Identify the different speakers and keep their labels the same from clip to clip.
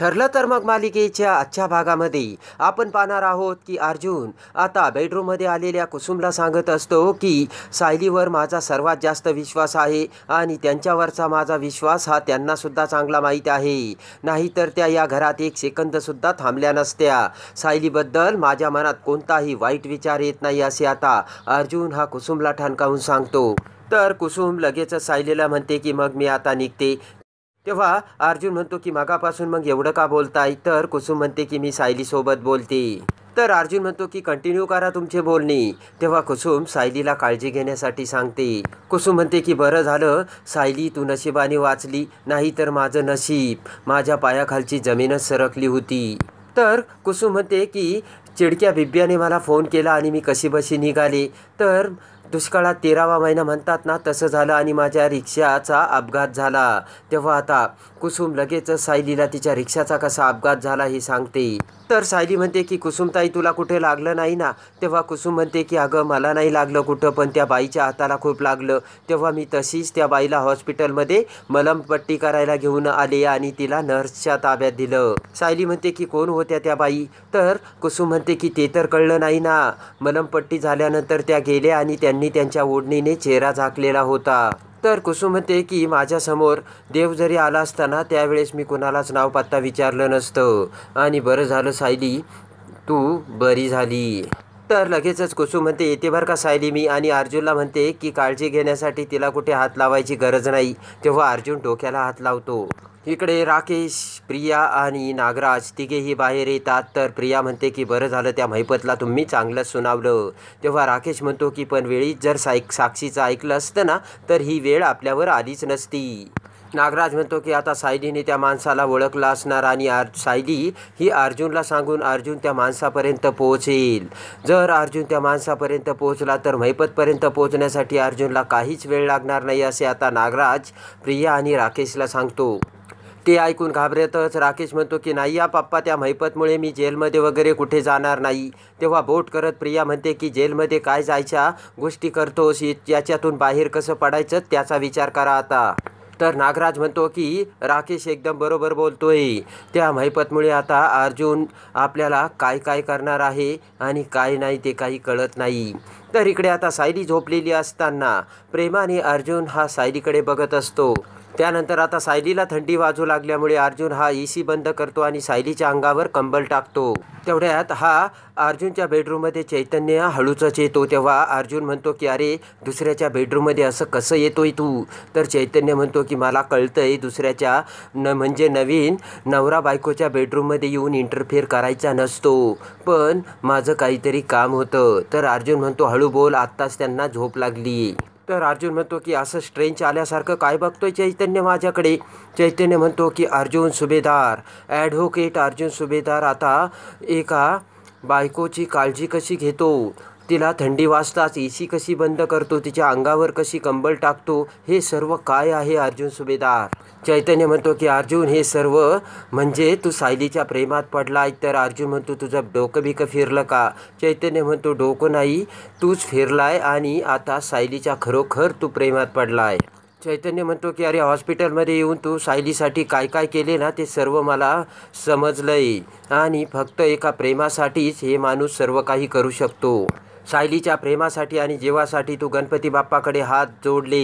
Speaker 1: ठरलं तर मग मालिकेच्या आजच्या भागामध्ये आपण पाहणार आहोत की अर्जुन आता बेडरूममध्ये आलेल्या कुसुमला सांगत असतो की सायलीवर माझा सर्वात जास्त विश्वास आहे आणि त्यांच्यावरचा माझा विश्वास हा त्यांनासुद्धा चांगला माहीत आहे नाहीतर त्या या घरात एक सेकंदसुद्धा थांबल्या नसत्या सायलीबद्दल माझ्या मनात कोणताही वाईट विचार येत नाही असे आता अर्जुन हा कुसुमला ठणकावून सांगतो तर कुसुम लगेचच सायलीला म्हणते की मग मी आता निघते तेव्हा अर्जुन म्हणतो की मागापासून मग एवढं का बोलताय तर कुसुम म्हणते की मी सायलीसोबत बोलते तर अर्जुन म्हणतो की कंटिन्यू करा तुमचे बोलणे तेव्हा कुसुम सायलीला काळजी घेण्यासाठी सांगते कुसुम म्हणते की बरं झालं सायली तू नशिबाने वाचली नाही तर माझं नशीब माझ्या पायाखालची जमीनच सरकली होती तर कुसुम म्हणते की चिडक्या बिब्याने मला फोन केला आणि मी कशीबशी निघाले तर दुष्काळात तेरावा महिना म्हणतात ना तसं झालं आणि माझ्या रिक्षाचा अपघात झाला तेव्हा आता कुसुम लगेच सायलीला तिच्या रिक्षाचा कसा अपघात झाला हे सांगते तर सायली म्हणते की कुसुमताई तुला कुठे लागलं नाही ना तेव्हा कुसुम म्हणते की अगं मला नाही लागलं कुठं पण त्या बाईच्या हाताला खूप लागलं तेव्हा मी तशीच त्या बाईला हॉस्पिटलमध्ये मलमपट्टी करायला घेऊन आले आणि तिला नर्सच्या ताब्यात दिलं सायली म्हणते की कोण होत्या त्या बाई तर कुसुम म्हणते की ते तर कळलं नाही ना मलमपट्टी झाल्यानंतर त्या गेल्या आणि त्या त्यांनी त्यांच्या ओढणीने चेहरा झाकलेला होता तर कुसुम म्हणते की माझ्यासमोर देव जरी आला असताना त्यावेळेस मी कुणालाच नाव पत्ता विचारलं नसतं आणि बरं झालं सायली तू बरी झाली तर लगेचच कुसुम म्हणते येते बर का सायली मी आणि अर्जुनला म्हणते की काळजी घेण्यासाठी तिला कुठे हात लावायची गरज नाही तेव्हा अर्जुन डोक्याला हात लावतो इकडे राकेश प्रिया आणि नागराज तिघेही बाहेर येतात तर प्रिया म्हणते की बरं झालं त्या महिपतला तुम्ही चांगलं सुनावलं तेव्हा राकेश म्हणतो की पण वेळीच जर साईक साक्षीचं ऐकलं असतं ना तर ही वेळ आपल्यावर आलीच नसती नागराज म्हणतो की आता सायलीने त्या माणसाला ओळखला असणार आणि आर सायली ही अर्जुनला सांगून अर्जुन त्या माणसापर्यंत पोहोचेल जर अर्जुन त्या माणसापर्यंत पोहोचला तर महिपतपर्यंत पोहोचण्यासाठी अर्जुनला काहीच वेळ लागणार नाही असे आता नागराज प्रिया आणि राकेशला सांगतो ते ऐकून घाबरतच राकेश म्हणतो की नाही या पप्पा त्या महिपतमुळे मी जेलमध्ये वगैरे कुठे जाणार नाही तेव्हा बोट करत प्रिया म्हणते की जेलमध्ये काय जायच्या गोष्टी करतोस याच्यातून बाहेर कसं पडायचं त्याचा विचार करा आता तर नागराज म्हणतो की राकेश एकदम बरोबर बोलतोय त्या मैपतमुळे आता अर्जुन आपल्याला काय काय करणार आहे आणि काय नाही ते काही कळत नाही तर इकडे आता सायली झोपलेली असताना प्रेमाने अर्जुन हा सायलीकडे बघत असतो त्यानंतर आता सायलीला थंडी वाजू लागल्यामुळे अर्जुन हा ए e सी बंद करतो आणि सायलीच्या अंगावर कंबल टाकतो तेवढ्यात हा अर्जुनच्या बेडरूममध्ये चैतन्य हळूचाच येतो तेव्हा अर्जुन म्हणतो की अरे दुसऱ्याच्या बेडरूममध्ये असं कसं येतोय तू तर चैतन्य म्हणतो की मला कळतंय दुसऱ्याच्या न म्हणजे नवीन नवरा बायकोच्या बेडरूममध्ये येऊन इंटरफेअर करायचा नसतो पण माझं काहीतरी काम होतं तर अर्जुन म्हणतो हळू बोल आत्ताच त्यांना झोप लागली तर अर्जुन म्हणतो की असं स्ट्रेंच आल्यासारखं काय बघतोय चैतन्य माझ्याकडे चैतन्य म्हणतो की अर्जुन सुभेदार ॲडव्होकेट अर्जुन सुभेदार आता एका बायकोची काळजी कशी घेतो तिला थंडी वाजताच ए सी कशी बंद करतो तिच्या अंगावर कशी कंबल टाकतो हे सर्व काय आहे अर्जुन सुभेदार चैतन्य म्हणतो की अर्जुन हे सर्व म्हणजे तू सायलीच्या प्रेमात पडलाय तर अर्जुन म्हणतो तुझं डोकं भिकं फिरलं का चैतन्य म्हणतो डोकं नाही तूच फिरलाय आणि आता सायलीच्या खरोखर तू प्रेमात पडलाय चैतन्य म्हणतो की अरे हॉस्पिटलमध्ये येऊन तू सायलीसाठी काय काय केले ना ते सर्व मला समजलंय आणि फक्त एका प्रेमासाठीच हे माणूस सर्व काही करू शकतो सायलीच्या प्रेमासाठी आणि जीवासाठी तू गणपती बाप्पाकडे हात जोडले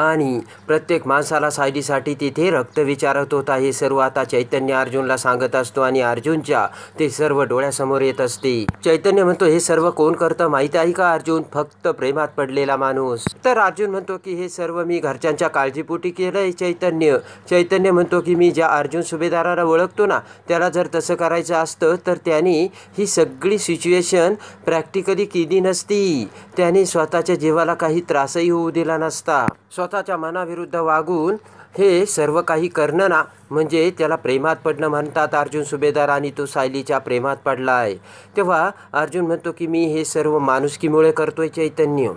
Speaker 1: आणि प्रत्येक माणसाला सायलीसाठी तिथे रक्त विचारत होता हे सर्व आता चैतन्य अर्जुनला सांगत असतो आणि अर्जुनच्या ते सर्व डोळ्यासमोर येत असते चैतन्य म्हणतो हे सर्व कोण करतं माहीत आहे का अर्जुन फक्त प्रेमात पडलेला माणूस तर अर्जुन म्हणतो की हे सर्व मी घरच्यांच्या काळजीपोटी केलंय चैतन्य चैतन्य म्हणतो की मी ज्या अर्जुन सुभेदाराला ओळखतो ना त्याला जर तसं करायचं असतं तर त्याने ही सगळी सिच्युएशन प्रॅक्टिकली केली केली नसती त्याने स्वतःच्या जीवाला काही त्रासही होऊ दिला नसता स्वतःच्या मनाविरुद्ध वागून हे सर्व काही करणं ना म्हणजे त्याला प्रेमात पडणं म्हणतात अर्जुन सुभेदार आणि तो सायलीच्या प्रेमात पडला आहे तेव्हा अर्जुन म्हणतो की मी हे सर्व माणुसकीमुळे करतोय चैतन्य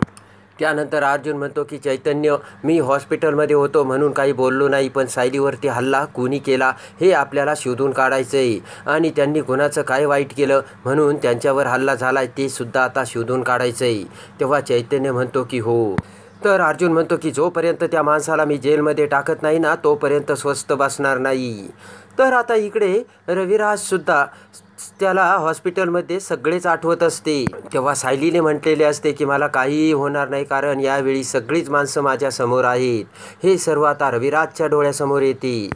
Speaker 1: त्यानंतर अर्जुन म्हणतो की चैतन्य मी हॉस्पिटलमध्ये होतो म्हणून काही बोललो नाही पण सायलीवरती हल्ला कोणी केला हे आपल्याला शोधून काढायचं आहे आणि त्यांनी कोणाचं काय वाईट केलं म्हणून त्यांच्यावर हल्ला झाला ते सुद्धा आता शोधून काढायचं आहे तेव्हा चैतन्य म्हणतो की हो तर अर्जुन म्हणतो की जोपर्यंत त्या माणसाला मी जेलमध्ये टाकत नाही ना तोपर्यंत स्वस्त बसणार नाही तर आता इकडे रविराजसुद्धा त्याला हॉस्पिटलमध्ये सगळेच आठवत असते तेव्हा सायलीने म्हटलेले असते की मला काहीही होणार नाही कारण यावेळी सगळीच माणसं माझ्यासमोर आहेत हे सर्व आता रविराजच्या डोळ्यासमोर येते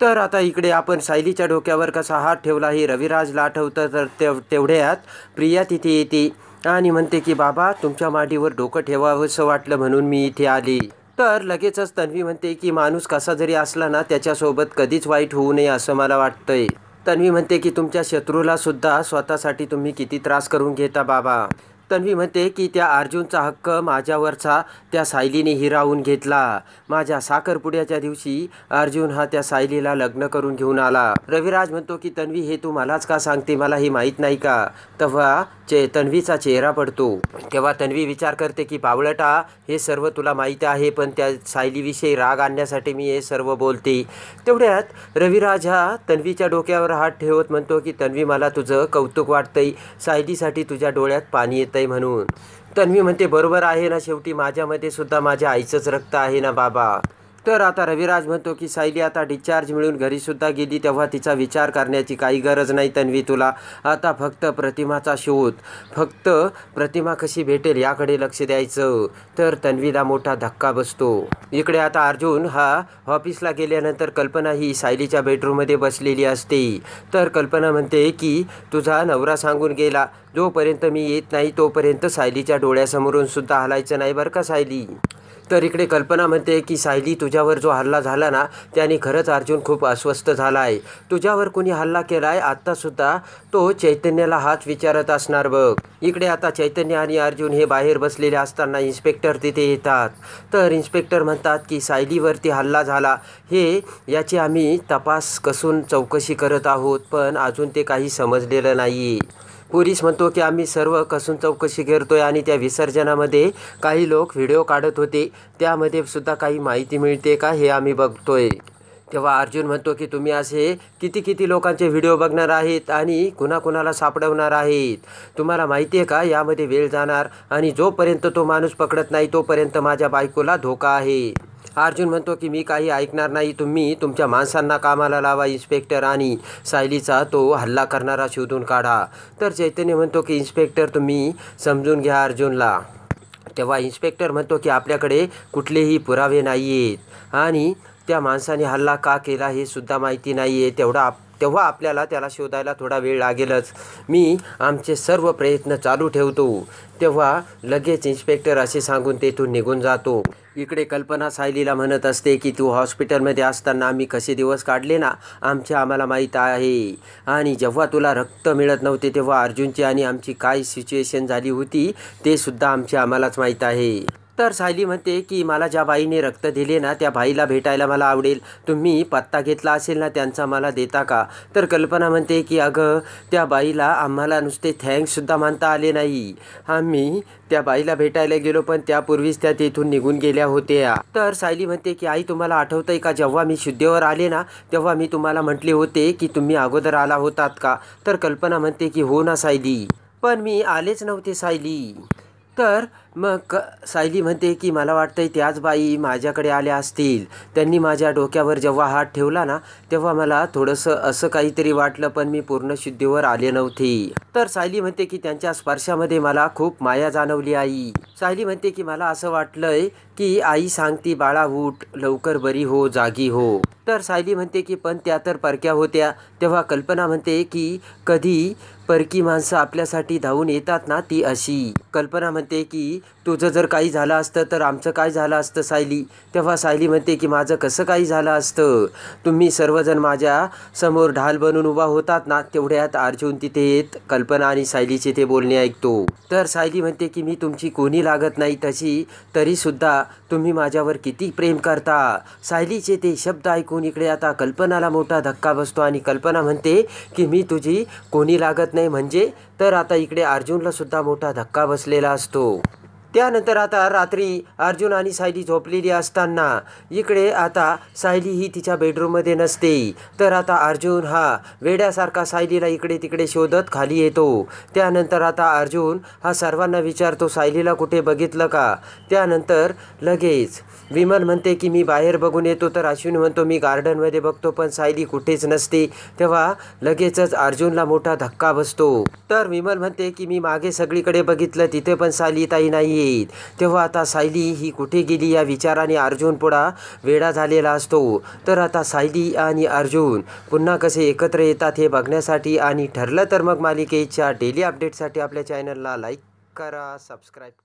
Speaker 1: तर आता इकडे आपण सायलीच्या डोक्यावर कसा हात ठेवला हे रविराजला आठवतं तर तेव तेवढ्यात प्रिया तिथे येते आणि म्हणते की बाबा तुमच्या माडीवर डोकं ठेवावंसं वाटलं म्हणून मी इथे आली तर लगेचच तन्वी म्हणते की माणूस कसा जरी असला ना त्याच्यासोबत कधीच वाईट होऊ नये असं मला वाटतंय तन्वी म्हणते की तुमच्या शत्रूला सुद्धा स्वतःसाठी तुम्ही किती त्रास करून घेता बाबा तन्वी म्हणते की त्या अर्जुनचा हक्क माझ्यावरचा त्या सायलीने हिरावून घेतला माझ्या साखरपुड्याच्या दिवशी अर्जुन हा त्या सायलीला लग्न करून घेऊन आला रविराज म्हणतो की तन्वी हे तू मलाच का सांगते मला हे माहीत नाही का तेव्हा चे तन्वीचा चेहरा पडतो तेव्हा तन्वी विचार करते की पावळटा हे सर्व तुला माहीत आहे पण त्या सायलीविषयी राग आणण्यासाठी मी हे सर्व बोलते तेवढ्यात रविराज हा तन्वीच्या डोक्यावर हात ठेवत म्हणतो की तन्वी मला तुझं कौतुक वाटतंय सायलीसाठी तुझ्या डोळ्यात पाणी येतंय नाही म्हणून तन्वी म्हणते बरोबर आहे ना शेवटी माझ्यामध्ये सुद्धा माझ्या आईचंच रक्त आहे ना बाबा तर आता रविराज म्हणतो की सायली आता डिस्चार्ज मिळून घरीसुद्धा गेली तेव्हा तिचा विचार करण्याची काही गरज नाही तन्वी तुला आता फक्त प्रतिमाचा शोध फक्त प्रतिमा कशी भेटेल याकडे लक्ष द्यायचं तर तन्वीला मोठा धक्का बसतो इकडे आता अर्जुन हा ऑफिसला गेल्यानंतर कल्पना ही सायलीच्या बेडरूममध्ये बसलेली असते तर कल्पना म्हणते की तुझा नवरा सांगून गेला जोपर्यंत मी येत नाही तोपर्यंत सायलीच्या डोळ्यासमोरून सुद्धा हलायचं नाही बरं का सायली तर इकडे कल्पना म्हणते की सायली तुझ्यावर जो हल्ला झाला ना त्याने खरंच अर्जुन खूप अस्वस्थ झाला आहे तुझ्यावर कोणी हल्ला केला आहे आत्तासुद्धा तो चैतन्याला हाच विचारत असणार बघ इकडे आता चैतन्य आणि अर्जुन हे बाहेर बसलेले असताना इन्स्पेक्टर तिथे येतात तर इन्स्पेक्टर म्हणतात की सायलीवरती हल्ला झाला हे याची आम्ही तपास कसून चौकशी करत आहोत पण अजून ते काही समजलेलं नाही पोलीस म्हणतो की आम्ही सर्व कसून चौकशी करतोय आणि त्या विसर्जनामध्ये काही लोक व्हिडिओ काढत होते त्यामध्ये सुद्धा काही माहिती मिळते का हे आम्ही बघतोय तेव्हा अर्जुन म्हणतो की तुम्ही असे किती किती लोकांचे व्हिडिओ बघणार आहेत आणि कुणाकुणाला सापडवणार आहेत तुम्हाला माहिती आहे का यामध्ये वेळ जाणार आणि जोपर्यंत तो माणूस पकडत नाही तोपर्यंत माझ्या बायकोला धोका आहे अर्जुन म्हणतो की मी काही ऐकणार नाही तुम्ही तुमच्या माणसांना कामाला लावा इन्स्पेक्टर आणि सायलीचा तो हल्ला करणारा शोधून काढा तर चैतन्य म्हणतो की इन्स्पेक्टर तुम्ही समजून घ्या अर्जुनला तेव्हा इन्स्पेक्टर म्हणतो की आपल्याकडे कुठलेही पुरावे नाही आहेत आणि त्या माणसाने हल्ला का केला हे सुद्धा माहिती नाही आहे तेवढा तेव्हा आपल्याला त्याला शोधायला थोडा वेळ लागेलच मी आमचे सर्व प्रयत्न चालू ठेवतो तेव्हा लगेच इन्स्पेक्टर असे सांगून तेथून निघून जातो इकडे कल्पना सायलीला म्हणत असते की तू हॉस्पिटलमध्ये असताना आम्ही कसे दिवस काढले ना आमचे आम्हाला माहीत आहे आणि जेव्हा तुला रक्त मिळत नव्हते तेव्हा अर्जुनची आणि आमची काय सिच्युएशन झाली होती ते सुद्धा आमची आम्हालाच माहीत आहे तर सायली म्हणते की मला ज्या बाईने रक्त दिले ना त्या बाईला भेटायला मला आवडेल तुम्ही पत्ता घेतला असेल ना त्यांचा मला देता का तर कल्पना म्हणते की अगं त्या बाईला आम्हाला नुसते थँक्ससुद्धा मानता आले नाही आम्ही त्या बाईला भेटायला गेलो पण त्यापूर्वीच त्या तिथून निघून गेल्या होत्या तर सायली म्हणते की आई तुम्हाला आठवतंय का जेव्हा मी शुद्धेवर आले ना तेव्हा मी तुम्हाला म्हटले होते की तुम्ही अगोदर आला होतात का तर कल्पना म्हणते की हो ना सायली पण मी आलेच नव्हते सायली तर मग सायली म्हणते की मला वाटतंय त्याच बाई माझ्याकडे आल्या असतील त्यांनी माझ्या डोक्यावर जेव्हा हात ठेवला ना तेव्हा मला थोडंसं असं काहीतरी वाटलं पण मी पूर्ण शुद्धीवर आले नव्हते तर सायली म्हणते की त्यांच्या स्पर्शामध्ये मला खूप माया जाणवली आई सायली म्हणते की मला असं वाटलंय की आई सांगती बाळा उठ लवकर बरी हो जागी हो तर सायली म्हणते की पण त्या तर परक्या होत्या तेव्हा कल्पना म्हणते की कधी परकी माणसं आपल्यासाठी धावून येतात ना ती अशी कल्पना म्हणते की तुझं जर काही झालं असतं तर आमचं काय झालं असतं सायली तेव्हा सायली म्हणते की माझं कसं काही झालं असतं तुम्ही सर्वजण माझ्या समोर ढाल बनून उभा होतात ना तेवढ्यात अर्जुन तिथे येत कल्पना आणि सायलीचे ते बोलणे ऐकतो तर सायली म्हणते की मी तुमची कोणी लागत नाही तशी तरीसुद्धा तुम्ही माझ्यावर किती प्रेम करता सायलीचे ते शब्द ऐकून इकडे आता कल्पनाला मोठा धक्का बसतो आणि कल्पना म्हणते की मी तुझी कोणी लागत नाही म्हणजे तर आता इकडे अर्जुनला सुद्धा मोठा धक्का बसलेला असतो त्यानंतर आता रात्री अर्जुन आणि सायली झोपलेली असताना इकडे आता सायली ही तिच्या बेडरूममध्ये नसते तर आता अर्जुन हा वेड्यासारखा सायलीला इकडे तिकडे शोधत खाली येतो त्यानंतर आता अर्जुन हा सर्वांना विचारतो सायलीला कुठे बघितलं का त्यानंतर लगेच विमल म्हणते की मी बाहेर बघून येतो तर अश्विन म्हणतो मी गार्डनमध्ये बघतो पण सायली कुठेच नसते तेव्हा लगेचच अर्जुनला मोठा धक्का बसतो तर विमल म्हणते की मी मागे सगळीकडे बघितलं तिथे पण सायली ताई नाही येईल तेव्हा आता सायली ही कुठे गेली या विचाराने अर्जुन पुढा वेडा झालेला असतो तर आता सायली आणि अर्जुन पुन्हा कसे एकत्र येतात हे बघण्यासाठी आणि ठरलं तर मग मालिकेच्या डेली अपडेटसाठी आपल्या चॅनलला लाईक करा सबस्क्राईब